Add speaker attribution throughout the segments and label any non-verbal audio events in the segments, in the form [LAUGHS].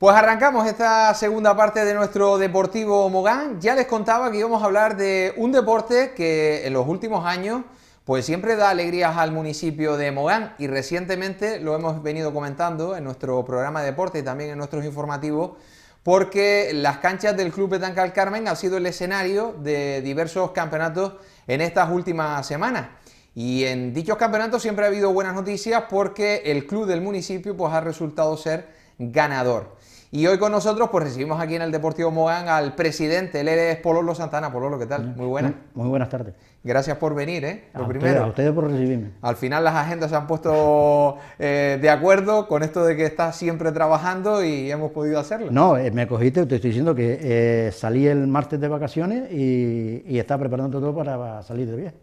Speaker 1: Pues arrancamos esta segunda parte de nuestro Deportivo Mogán. Ya les contaba que íbamos a hablar de un deporte que en los últimos años pues siempre da alegrías al municipio de Mogán y recientemente lo hemos venido comentando en nuestro programa de deporte y también en nuestros informativos porque las canchas del Club Betancal al Carmen han sido el escenario de diversos campeonatos en estas últimas semanas. Y en dichos campeonatos siempre ha habido buenas noticias porque el club del municipio pues, ha resultado ser ganador. Y hoy con nosotros, pues recibimos aquí en el Deportivo Mogán al presidente, él es Pololo Santana. Pololo, ¿qué tal? Muy buenas. Muy buenas tardes. Gracias por venir, ¿eh? Lo a primero.
Speaker 2: Ustedes, por recibirme.
Speaker 1: Al final las agendas se han puesto [LAUGHS] eh, de acuerdo con esto de que estás siempre trabajando y hemos podido hacerlo. No,
Speaker 2: eh, me cogiste, te estoy diciendo que eh, salí el martes de vacaciones y, y está preparando todo para salir de bien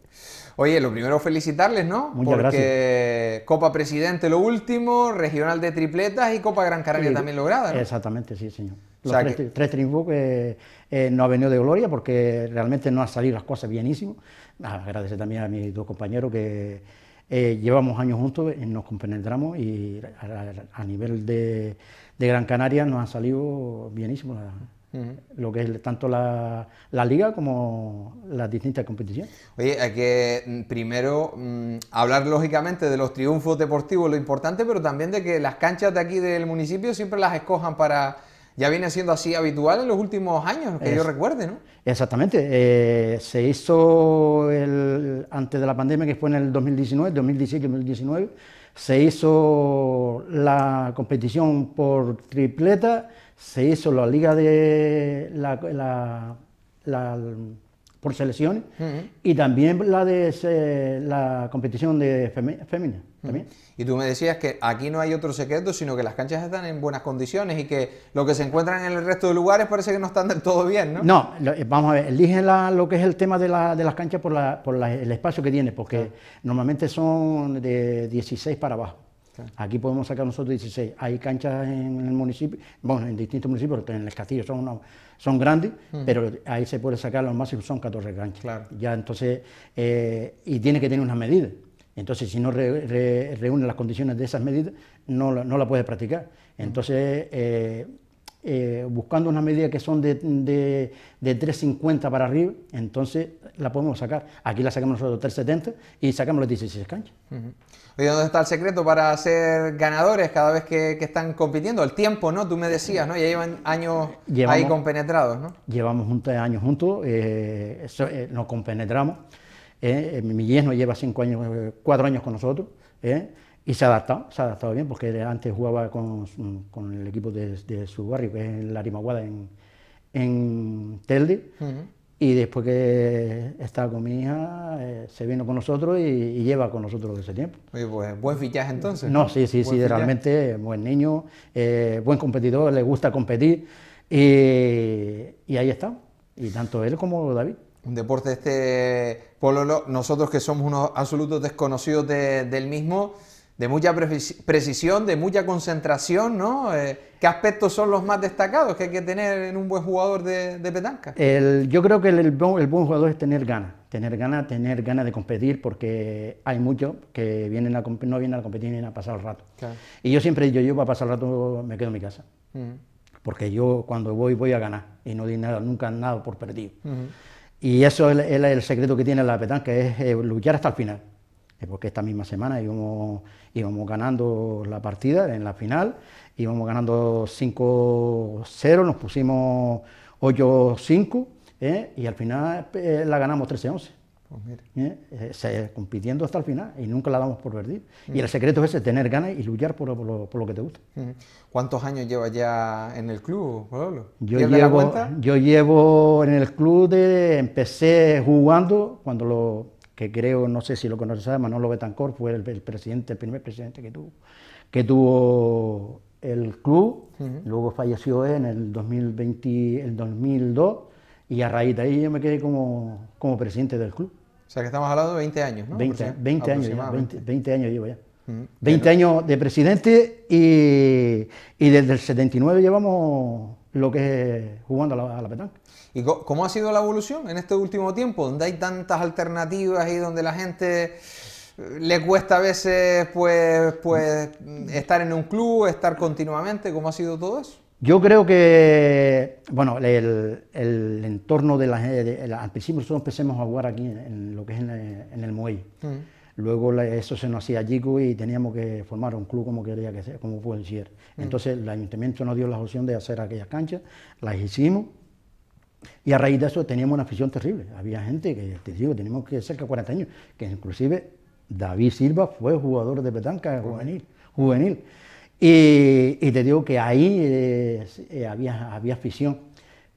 Speaker 2: Oye,
Speaker 1: lo primero felicitarles, ¿no? Porque Copa Presidente lo último, Regional de Tripletas y Copa Gran Canaria también lograda.
Speaker 2: Exactamente, sí, señor. Los o tres, que... Eh, no ha venido de gloria porque realmente no han salido las cosas bienísimo. Agradecer también a mis dos compañeros que eh, llevamos años juntos, nos compenetramos y a, nivel de, Gran Canaria nos han salido bienísimo lo que es tanto la, liga como las distintas competiciones.
Speaker 1: Oye, hay que mm, primero mm, hablar lógicamente de los triunfos deportivos, lo importante, pero también de que las canchas de aquí del municipio siempre las escojan para... Ya viene siendo así habitual en los últimos años, que yo recuerde, ¿no?
Speaker 2: Exactamente. Eh, se hizo el, antes de la pandemia, que fue en el 2019, 2017, 2019 se hizo la competición por tripleta, se hizo la liga de por selecciones y también la de la competición de fémina.
Speaker 1: Y tú me decías que aquí no hay otro secreto, sino que las canchas están en buenas condiciones y que lo que se encuentran en el resto de lugares parece que no están del todo bien, ¿no? No,
Speaker 2: eh, vamos a ver, eligen lo que es el tema de, las canchas por, el espacio que tiene, porque normalmente son de 16 para abajo. Aquí podemos sacar nosotros 16. Hay canchas en el municipio, bueno, en distintos municipios, en el castillo son, son grandes, pero ahí se puede sacar los máximos, son 14 canchas. Ya entonces, eh, y tiene que tener unas medidas. Entonces, si no reúne las condiciones de esas medidas, no la, no puede practicar. Mm. Entonces, eh, eh, buscando unas medidas que son de, 3.50 para arriba, entonces la podemos sacar. Aquí la sacamos nosotros 3.70 y sacamos los 16 canchas.
Speaker 1: ¿Y ¿dónde está el secreto para ser ganadores cada vez que, están compitiendo? El tiempo, ¿no? Tú me decías, ¿no? Ya llevan años ahí compenetrados, ¿no?
Speaker 2: Llevamos años juntos, eh, nos compenetramos. ¿eh? Eh, mi yerno lleva cinco años, eh, cuatro años con nosotros y se ha adaptado, se ha adaptado bien, porque antes jugaba con, el equipo de, su barrio, que es la Arimaguada en, en Y después que estaba con mi hija, se vino con nosotros y, lleva con nosotros ese tiempo.
Speaker 1: pues buen fichaje entonces. No, sí, sí, sí, realmente
Speaker 2: buen niño, buen competidor, le gusta competir y, y ahí está. Y tanto él como David un deporte de este pololo, nosotros que somos unos absolutos
Speaker 1: desconocidos del mismo, de mucha precisión, de mucha concentración, ¿no? Eh, ¿Qué aspectos son los más destacados que hay que tener en un buen jugador de, petanca?
Speaker 2: yo creo que el, el, buen jugador es tener ganas, tener ganas, tener ganas de competir, porque hay muchos que vienen a, no vienen a competir, vienen a pasar el rato. Y yo siempre digo, yo para pasar el rato me quedo en mi casa. Porque yo cuando voy, voy a ganar y no di nada, nunca nada por perdido. Y eso es, el secreto que tiene la petanca, es eh, luchar hasta el final. Eh, porque esta misma semana íbamos, ganando la partida en la final, íbamos ganando 5-0, nos pusimos 8-5 eh, y al final la ganamos 13-11. Pues ¿Eh? Eh, compitiendo hasta el final y nunca la damos por perdida Y el mm. secreto es ese, tener ganas y luchar por, lo, que te gusta. Mm.
Speaker 1: ¿Cuántos años llevas ya en el club, Yo llevo,
Speaker 2: yo llevo en el club, de, empecé jugando cuando lo, que creo, no sé si lo conoces, Manolo Betancor fue el, presidente, el primer presidente que tuvo, que tuvo el club, mm. luego falleció en el, 2020, el 2002 y a raíz de ahí yo me quedé como, como presidente del club. O sea que estamos hablando de 20 años, ¿no? 20, 20 años, 20, años llevo ya. 20 años de presidente y, desde el 79 llevamos lo que jugando a la, a ¿Y cómo ha
Speaker 1: sido la evolución en este último tiempo, donde hay tantas alternativas y donde la gente eh, le cuesta a veces pues, pues estar en un club, estar continuamente? ¿Cómo ha sido todo eso?
Speaker 2: Yo creo que, bueno, el, entorno de la, gente Al principio nosotros empecemos a jugar aquí en, lo que es en, el muelle. Mm. Luego eso se nos hacía chico y teníamos que formar un club como quería que sea, como fue el CIER. Mm. Entonces el ayuntamiento nos dio la opción de hacer aquellas canchas, las hicimos y a raíz de eso teníamos una afición terrible. Había gente que, te digo, teníamos que cerca de 40 años, que inclusive David Silva fue jugador de petanca juvenil. Y, te digo que ahí eh, eh, había, había afición,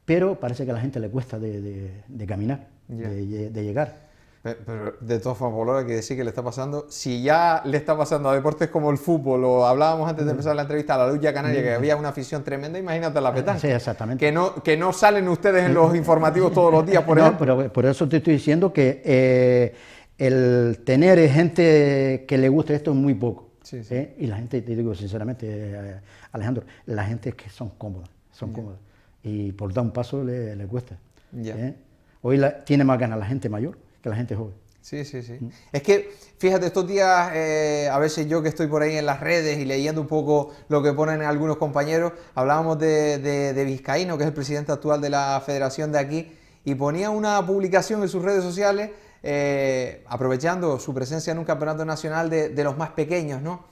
Speaker 2: pero parece que a la gente le cuesta de, caminar, de, llegar.
Speaker 1: Pero, de todas formas, hay que decir que le está pasando. Si ya le está pasando a deportes como el fútbol, o hablábamos antes de empezar la entrevista a la lucha canaria, que había una afición tremenda, imagínate la ah, petanca. Sí, exactamente. Que no, que no salen ustedes en los
Speaker 2: informativos todos los días, por [LAUGHS] no, Pero por eso te estoy diciendo que eh, el tener gente que le guste esto es muy poco. ¿Eh? Y la gente, te digo sinceramente, eh, Alejandro, la gente es que son cómodas, son cómodas. Y por dar un paso le, cuesta. ¿eh? Hoy tiene más ganas la gente mayor que la gente joven. Sí, sí, sí. Mm. Es que, fíjate,
Speaker 1: estos días, a veces yo que estoy por ahí en las redes y leyendo un poco lo que ponen algunos compañeros, hablábamos de, de Vizcaíno, que es el presidente actual de la federación de aquí, y ponía una publicación en sus redes sociales eh, aprovechando su presencia en un campeonato nacional de, los más pequeños, ¿no?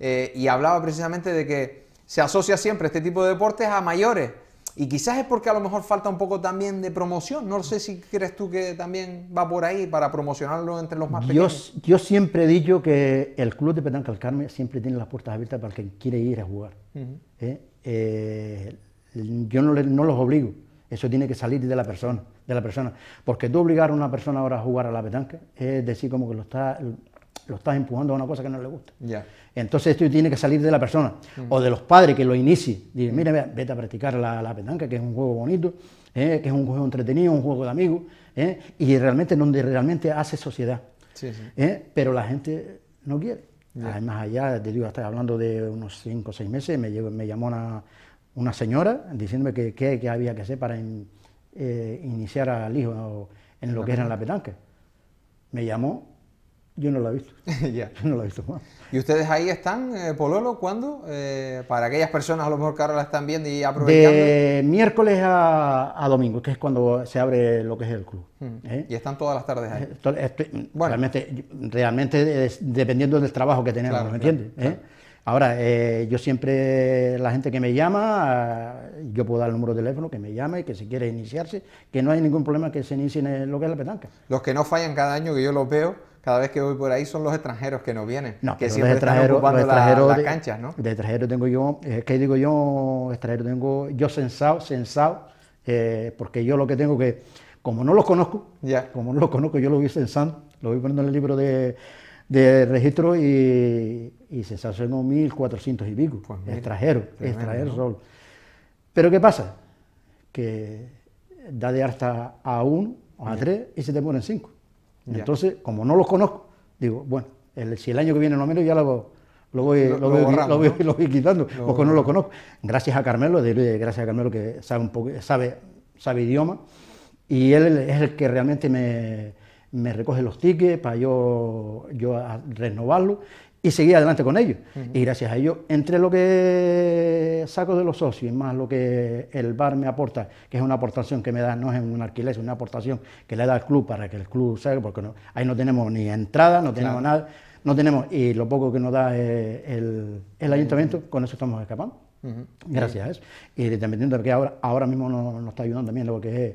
Speaker 1: Eh, y hablaba precisamente de que se asocia siempre este tipo de deportes a mayores. Y quizás es porque a lo mejor falta un poco también de promoción. No sé si crees tú que también va por ahí para promocionarlo entre los más pequeños.
Speaker 2: Yo siempre he dicho que el club de Petanca del Carmen siempre tiene las puertas abiertas para quien quiere ir a jugar. ¿eh? yo no, los obligo. Eso tiene que salir de la persona de la persona. Porque tú obligar a una persona ahora a jugar a la petanca es decir como que lo está lo estás empujando a una cosa que no le gusta. Entonces esto tiene que salir de la persona mm. o de los padres que lo inicie. Dice, mira, vete a practicar la, la, petanca, que es un juego bonito, eh, que es un juego entretenido, un juego de amigos, eh, y realmente donde realmente hace sociedad. Sí, sí. Eh, pero la gente no quiere. Además, allá, te digo, hasta hablando de unos 5 o 6 meses, me, me llamó una, señora diciéndome que, había que hacer para... Eh, iniciar al hijo en lo que era la petanca. Me llamó, yo no lo he visto. [LAUGHS] ya. Yo no lo he visto más.
Speaker 1: ¿Y ustedes ahí están, eh, Pololo, cuándo? Eh, para aquellas personas a lo mejor que ahora la están viendo y aprovechando.
Speaker 2: De miércoles a, domingo, que es cuando se abre lo que es el club. Mm. Y están todas las tardes ahí. Realmente, realmente dependiendo del trabajo que tenemos, ¿me entiendes? Ahora, eh, yo siempre, la gente que me llama, eh, yo puedo dar el número de teléfono, que me llame, que si quiere iniciarse, que no hay ningún problema que se inicie en lo que es la petanca. Los que no fallan cada año, que yo los veo, cada vez que voy por ahí, son los
Speaker 1: extranjeros que no vienen, no, que siempre los extranjeros, los extranjeros las canchas, ¿no?
Speaker 2: De extranjero tengo yo, ¿qué que digo yo, extranjero tengo yo sensado, sensado, eh, porque yo lo que tengo que, como no los conozco, como no los conozco, yo lo voy sensando, lo voy poniendo en el libro de de registro y, y se sancionó 1.400 y pico, pues extranjero, solo. Pero ¿qué pasa? Que da de hasta a uno, a tres y se te ponen cinco. Entonces, como no los conozco, digo, bueno, si el año que viene no menos ya lo, voy, lo, voy, lo quitando, porque no lo conozco. Gracias a Carmelo, de, gracias a Carmelo que sabe un poco, sabe, sabe idioma, y él es el que realmente me, me recoge los tickets para yo, yo renovarlo y seguir adelante con ellos. Y gracias a ellos, entre lo que saco de los socios y más lo que el bar me aporta, que es una aportación que me da, no es un alquiler, es una aportación que le da al club para que el club salga, porque ahí no tenemos ni entrada, no tenemos nada, no tenemos, y lo poco que nos da eh, el, ayuntamiento, con eso estamos escapando. Gracias a eso. Y dependiendo de que ahora, ahora mismo nos, nos está ayudando también lo que es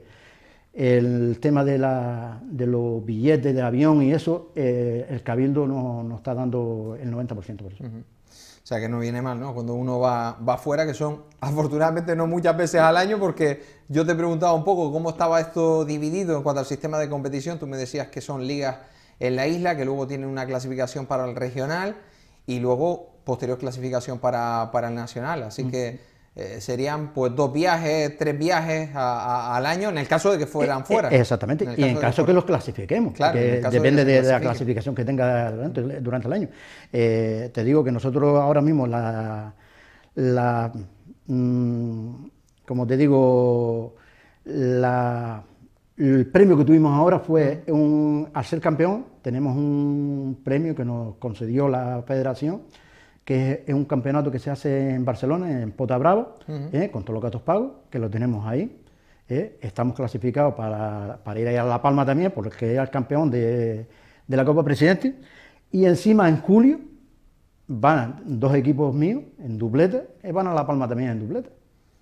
Speaker 2: el tema de, la, de los billetes de avión y eso, eh, el Cabildo nos no está dando el 90% O
Speaker 1: sea que no viene mal, ¿no? Cuando uno va, va afuera, que son [LAUGHS] afortunadamente no muchas veces al año, porque yo te preguntaba un poco cómo estaba esto dividido en cuanto al sistema de competición. Tú me decías que son ligas en la isla, que luego tienen una clasificación para el regional y luego posterior clasificación para, para el nacional. Así que eh, serían pues dos viajes, tres viajes al año en el caso de que eh, fueran eh, fuera. Exactamente, y en caso de que, los
Speaker 2: clasifiquemos, que depende de, la clasificación que tenga durante, el año. te digo que nosotros ahora mismo la, la mm, como te digo, la, el premio que tuvimos ahora fue un, al ser campeón, tenemos un premio que nos concedió la federación que es un campeonato que se hace en Barcelona, en Pota Bravo, eh, con todos los gatos pagos, que lo tenemos ahí. Eh, estamos clasificados para, ir a La Palma también, porque es el campeón de, la Copa Presidente. Y encima en julio van dos equipos míos en dupleta, eh, van a La Palma también en dupleta.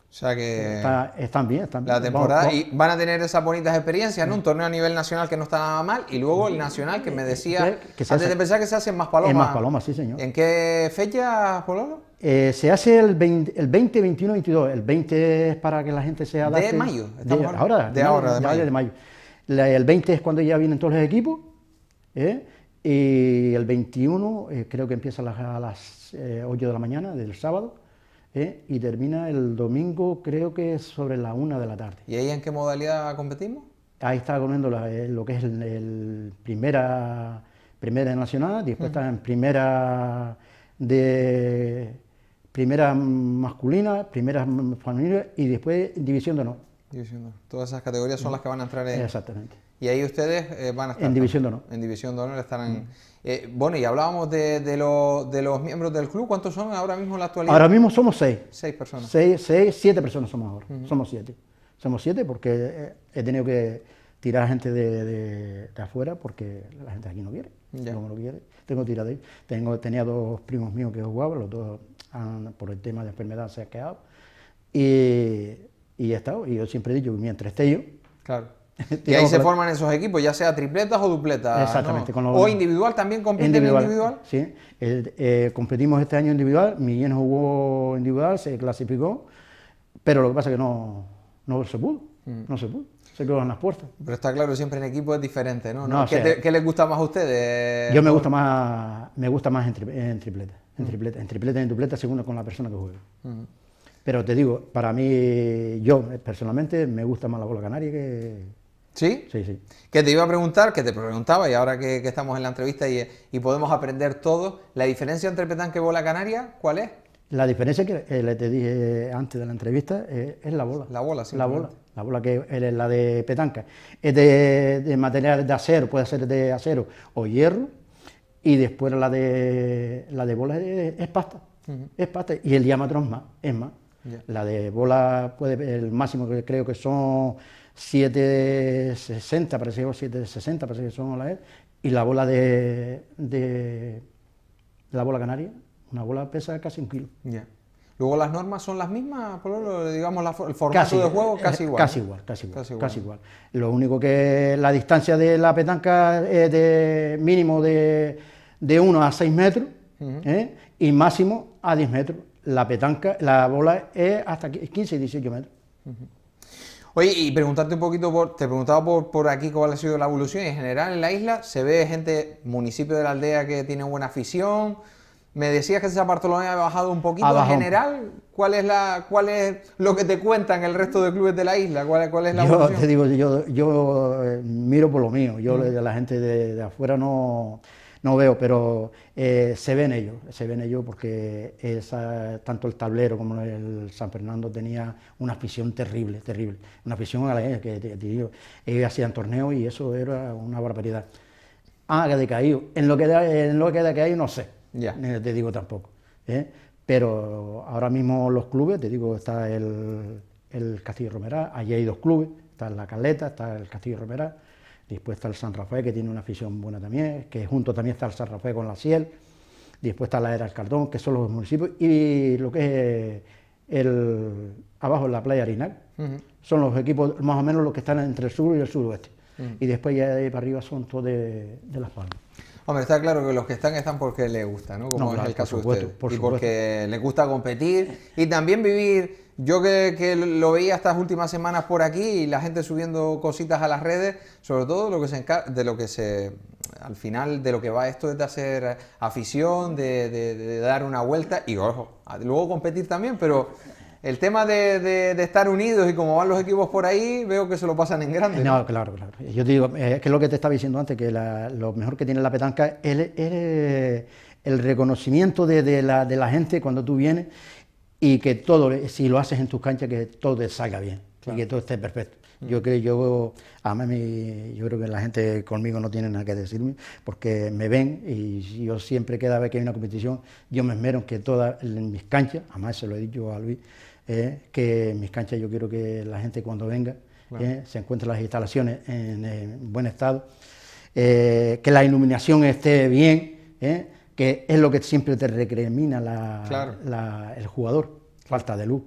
Speaker 2: O sea que. están bien, están bien. La temporada. Y
Speaker 1: van a tener esas bonitas experiencias, ¿no? Un torneo a nivel nacional que no está nada mal. Y luego el nacional que me eh, decía. Eh, que, antes de pensar que se hace
Speaker 2: en más palomas. En más palomas, sí, señor. ¿En qué fecha, Pololo? Eh, se hace el 20, el 21, 22. El 20 es para que la gente sea adapte. De mayo. De ahora. De ahora, de, mayo. el 20 es cuando ya vienen todos los equipos. Y el 21 creo que empieza a las 8 de la mañana del sábado ¿eh? y termina el domingo, creo que es sobre la una de la tarde. ¿Y ahí en qué modalidad competimos? Ahí está comiendo eh, lo que es el, primera, primera nacional, después está en primera de primera masculina, primera femenina y después división de honor. División Todas esas categorías son las que van a entrar en... Exactamente.
Speaker 1: Y ahí ustedes eh, van a estar... En división de honor. En división de honor estarán... Eh, bueno, y hablábamos de, los miembros del club. ¿Cuántos son ahora mismo en la actualidad? Ahora mismo somos seis. Seis
Speaker 2: personas. Seis, seis siete personas somos ahora. Somos siete. Somos siete porque eh, he tenido que tirar gente de, afuera porque la gente aquí no quiere. quiere. Tengo tirado ahí. Tengo, tenía dos primos míos que jugaban, los dos por el tema de enfermedad se han quedado. Y, he estado, Y yo siempre he dicho que mientras esté yo, claro. [LAUGHS] y ahí se forman
Speaker 1: esos equipos, ya sea tripletas o dupletas. Exactamente. o individual también compiten individual. individual.
Speaker 2: Sí, eh, competimos este año individual, Millén jugó individual, se clasificó, pero lo que pasa es que no, se pudo, mm. no se pudo. Se quedó en las puertas.
Speaker 1: Pero está claro, siempre en equipo es diferente, ¿no? no, ¿Qué, les gusta más a ustedes? Yo me gusta
Speaker 2: más, me gusta más en, tripletas, en tripletas en tripleta, en mm. según con la persona que juega. Mm. Pero te digo, para mí, yo eh, personalmente, me gusta más la bola canaria que, ¿Sí? Sí, sí.
Speaker 1: Que te iba a preguntar, que te preguntaba y ahora que, estamos en la entrevista y, podemos aprender todo, ¿la diferencia entre petanca y bola canaria cuál es?
Speaker 2: La diferencia que te dije antes de la entrevista eh, es la bola. La bola, sí. La bola. La bola que es la de petanca. Es de, material de acero, puede ser de acero o hierro. Y después la de la de bola es, pasta. Es pasta. Y el diámetro es más, es más. La de bola puede, el máximo que creo que son 760, parece que 760, parece que son las y la bola de, la bola canaria, una bola pesa casi un kilo. Luego las normas son
Speaker 1: las mismas, por digamos la, el formato de juego casi eh, igual. Casi igual, casi igual, casi
Speaker 2: igual, Lo único que la distancia de la petanca es eh, de mínimo de, de 1 a 6 metros ¿eh? y máximo a 10 metros. La petanca, la bola es hasta 15 y 18 metros. Oye, y preguntarte un poquito, por, te preguntaba
Speaker 1: por, por aquí cuál ha sido la evolución en general en la isla. ¿Se ve gente, municipio de la aldea que tiene buena afición? Me decías que esa Bartolomé ha bajado un poquito. En general, ¿cuál es, la, ¿cuál es lo que te cuentan el resto de clubes de la isla? ¿Cuál, es Yo te
Speaker 2: digo, yo, eh, miro por lo mío. Yo, la gente de afuera no no veo, pero eh, se ven ellos, se ven ellos porque tanto el tablero como el San Fernando tenía una afición terrible, terrible, una afición a la que te, ellos hacían torneos y eso era una barbaridad. Ah, que decaído, en lo que, en lo que decaído no sé, te digo tampoco. ¿eh? Pero ahora mismo los clubes, te digo, está el, Castillo Romerá, allí hay dos clubes, está la Caleta, está el Castillo Romerá. Después está el San Rafael, que tiene una afición buena también, que junto también está el San Rafael con la Ciel. Después está la Era Cardón, que son los municipios. Y lo que es eh, el, abajo en la playa Arenal, son los equipos más o menos los que están entre el sur y el suroeste. Y después ya para arriba son todos de Las Palmas.
Speaker 1: Hombre, está claro que los que están están porque les gusta, ¿no? Como es el caso de ustedes. y porque les gusta competir y también vivir. Yo que, lo veía estas últimas semanas por aquí y la gente subiendo cositas a las redes, sobre todo lo que se de lo que se al final de lo que va esto es de hacer afición, de, de dar una vuelta y ojo, luego competir también, pero el tema de, estar unidos y cómo van los equipos por ahí, veo que se lo pasan en grande. No,
Speaker 2: claro, claro. Yo te digo, eh, es que lo que te estaba diciendo antes, que lo mejor que tiene la petanca es eh, el, reconocimiento de, la, gente cuando tú vienes y que todo, si lo haces en tus canchas, que todo salga bien y que todo esté perfecto. Mm. Yo creo, yo, a mí, yo creo que la gente conmigo no tiene nada que decirme, porque me ven y yo siempre, cada vez que hay una competición, yo me esmero en que todas mis canchas, además se lo he dicho a Luis, eh, que mis canchas yo quiero que la gente cuando venga eh, se encuentre las instalaciones en, buen estado, eh, que la iluminación esté bien, eh, que es lo que siempre te recrimina el jugador, falta de luz.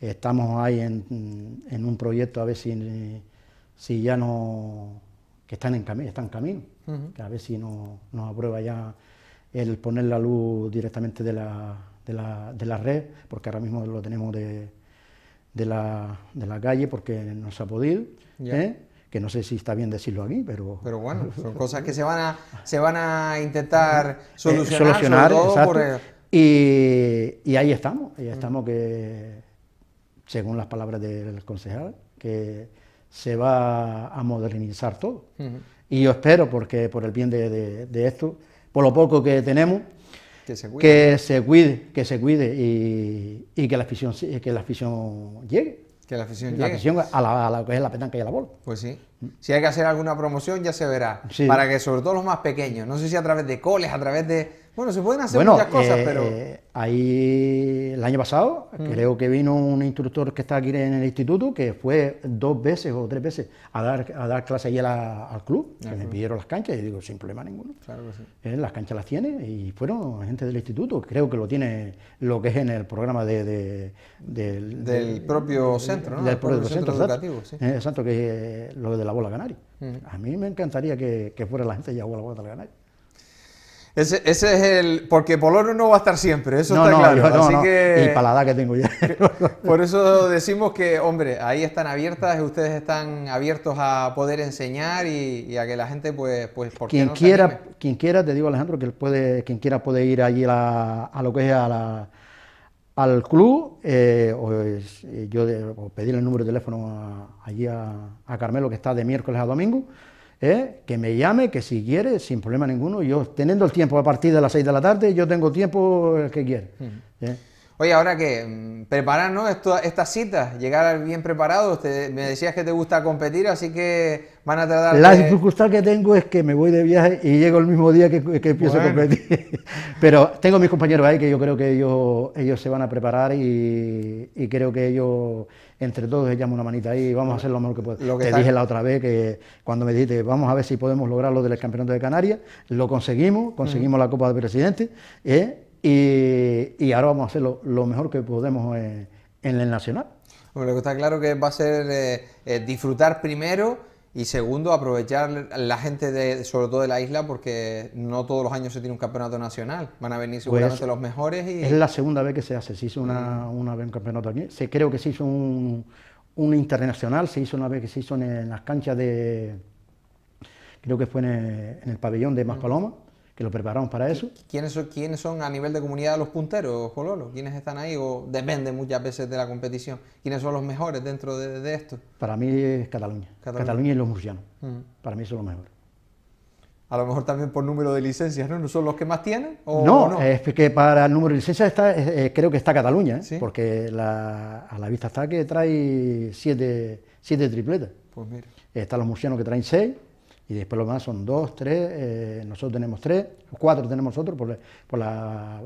Speaker 2: Estamos ahí en, un proyecto a ver si, ya no que están en camino, están camino, a ver si nos aprueba ya el poner la luz directamente de la de la, de la red, porque ahora mismo lo tenemos de, la, de la calle porque no se ha podido. ¿eh? que no sé si está bien decirlo aquí, pero... Pero bueno, [LAUGHS] son cosas que se van a, se van a intentar eh, solucionar. y, ahí estamos, ahí mm. estamos que, según las palabras del concejal, que se va a modernizar todo. Y yo espero, porque por el bien de, esto, por lo poco que tenemos, que se cuide, que se cuide, y, que, la afición, que la afición
Speaker 1: llegue. Que la afición la Afición
Speaker 2: a, la, a, la, la petanca y a la
Speaker 1: bola. Pues sí. Mm. Si hay que hacer alguna promoción, ya se verá. Para que sobre todo los más pequeños, no sé si a través de coles, a través de bueno, se pueden hacer muchas cosas, eh, pero...
Speaker 2: ahí el año pasado mm. creo que vino un instructor que está aquí en el instituto que fue dos veces o tres veces a dar, a dar clase ahí al club, que me pidieron las canchas y digo, sin problema ninguno. Claro que sí. Eh, las canchas las tiene y fueron gente del instituto, creo que lo tiene lo que es en el programa de, del, del, propio centro, ¿no? Del propio, centro, educativo, sí. Eh, exacto que lo de la bola canaria. Mm. A mí me encantaría que, fuera la gente ya a la bola canaria.
Speaker 1: Ese, es el. Porque Poloro no va a estar
Speaker 2: siempre, eso está claro. no, que. El paladar que tengo ya.
Speaker 1: [LAUGHS] por eso decimos que, hombre, ahí están abiertas, ustedes están abiertos a poder enseñar y, a que la gente, pues, pues ¿por quien quiera,
Speaker 2: quien quiera, te digo Alejandro, que puede, quien quiera puede ir allí a, lo que es al club, eh, o, eh, yo de, pedir el número de teléfono allí a Carmelo, que está de miércoles a domingo. ¿eh? que me llame, que si quiere, sin problema ninguno, yo teniendo el tiempo a partir de las 6 de la tarde, yo tengo tiempo el que quiera. ¿eh?
Speaker 1: Oye, ahora que mm, prepararnos estas citas, llegar bien preparados, me decías que te gusta competir, así que van a tratar La
Speaker 2: dificultad que tengo es que me voy de viaje y llego el mismo día que, empiezo a competir. [LAUGHS] Pero tengo mis compañeros ahí que yo creo que ellos, ellos se van a preparar y creo que ellos entre todos echamos una manita ahí, vamos a hacer lo mejor que podemos. Te dije la otra vez que cuando me dijiste, vamos a ver si podemos lograr lo del campeonato de Canarias, lo conseguimos, conseguimos la Copa de Presidente ¿eh? y, ahora vamos a hacer lo, mejor que podemos eh, en el Nacional.
Speaker 1: Bueno, lo que está claro que va a ser
Speaker 2: eh, disfrutar primero
Speaker 1: y segundo, aprovechar la gente, de, sobre todo de la isla, porque no todos los años se tiene un campeonato nacional. Van a venir pues seguramente los mejores. Y... Es la
Speaker 2: segunda vez que se hace. Se hizo una, mm. una vez un campeonato aquí. Se, creo que se hizo un, un, internacional, se hizo una vez que se hizo en, las canchas de. Creo que fue en el, pabellón de mm. Maspaloma que lo preparamos
Speaker 1: para eso. ¿Quiénes son, quiénes son a nivel de comunidad los punteros, Jololo? ¿Quiénes están ahí? O depende muchas veces de la competición. ¿Quiénes son los mejores dentro de, esto? Para
Speaker 2: mí es Cataluña. Cataluña, y los murcianos. Mm.
Speaker 1: Para mí son los mejores. A lo mejor también por número de licencias, ¿no? ¿No son los que más tienen? no, no,
Speaker 2: es que para el número de licencias eh, creo que está Cataluña, ¿eh? porque a la vista está que trae siete, siete tripletas. Pues mira. Están los murcianos que traen seis y después lo demás son dos, tres, eh, nosotros tenemos tres, cuatro tenemos nosotros por, la,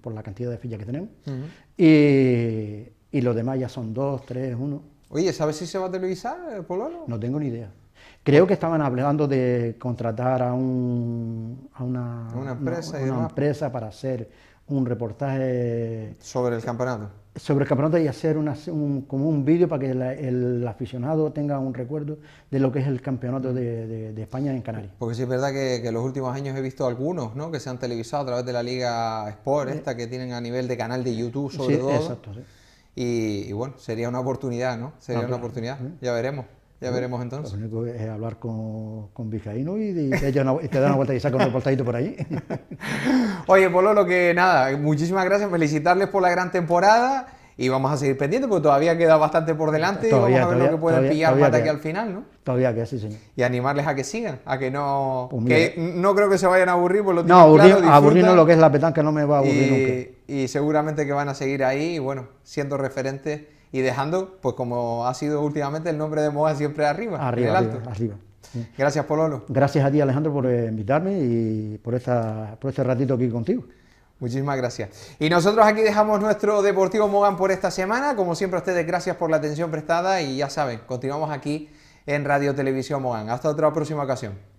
Speaker 2: por, la cantidad de fichas que tenemos, y, los demás ya son dos, tres, uno.
Speaker 1: Oye, ¿sabes si se va a televisar
Speaker 2: el eh, Pololo? No tengo ni idea. Creo que estaban hablando de contratar a, un, a una, empresa, una empresa para hacer un reportaje... Sobre el campeonato sobre el campeonato y hacer un, como un vídeo para que el aficionado tenga un recuerdo de lo que es el campeonato de, España en Canarias.
Speaker 1: Porque sí es verdad que, en los últimos años he visto algunos ¿no? que se han televisado a través de la Liga Sport, esta que tienen a nivel de canal de YouTube sobre todo. sí. y, y, bueno, sería una oportunidad, ¿no? Sería ah, una oportunidad, ya veremos. Ya veremos
Speaker 2: entonces. Lo único es hablar con, con Vizcaíno y, te te da una vuelta y saca un reportadito por ahí. [LAUGHS] Oye,
Speaker 1: Polo, lo que nada, muchísimas gracias, felicitarles por la gran temporada y vamos a seguir pendientes porque todavía queda bastante por delante y vamos a ver lo que pueden pillar para aquí al final,
Speaker 2: ¿no? Todavía que sí, señor.
Speaker 1: Y animarles a que sigan, a que no. Pues que no creo que se vayan a aburrir, por lo No, aburrir, no lo que es la
Speaker 2: petanca, no me va a aburrir y, nunca.
Speaker 1: Y seguramente que van a seguir ahí, y bueno, siendo referentes y dejando, pues como ha sido últimamente, el nombre de Mogán siempre arriba. Arriba, arriba.
Speaker 2: Gracias, Pololo. Gracias a ti, Alejandro, por eh, invitarme y por, esta, por este ratito aquí contigo. Muchísimas gracias.
Speaker 1: Y nosotros aquí dejamos nuestro Deportivo Mogán por esta semana. Como siempre, a ustedes gracias por la atención prestada y ya saben, continuamos aquí en Radio Televisión Mogán. Hasta otra próxima ocasión.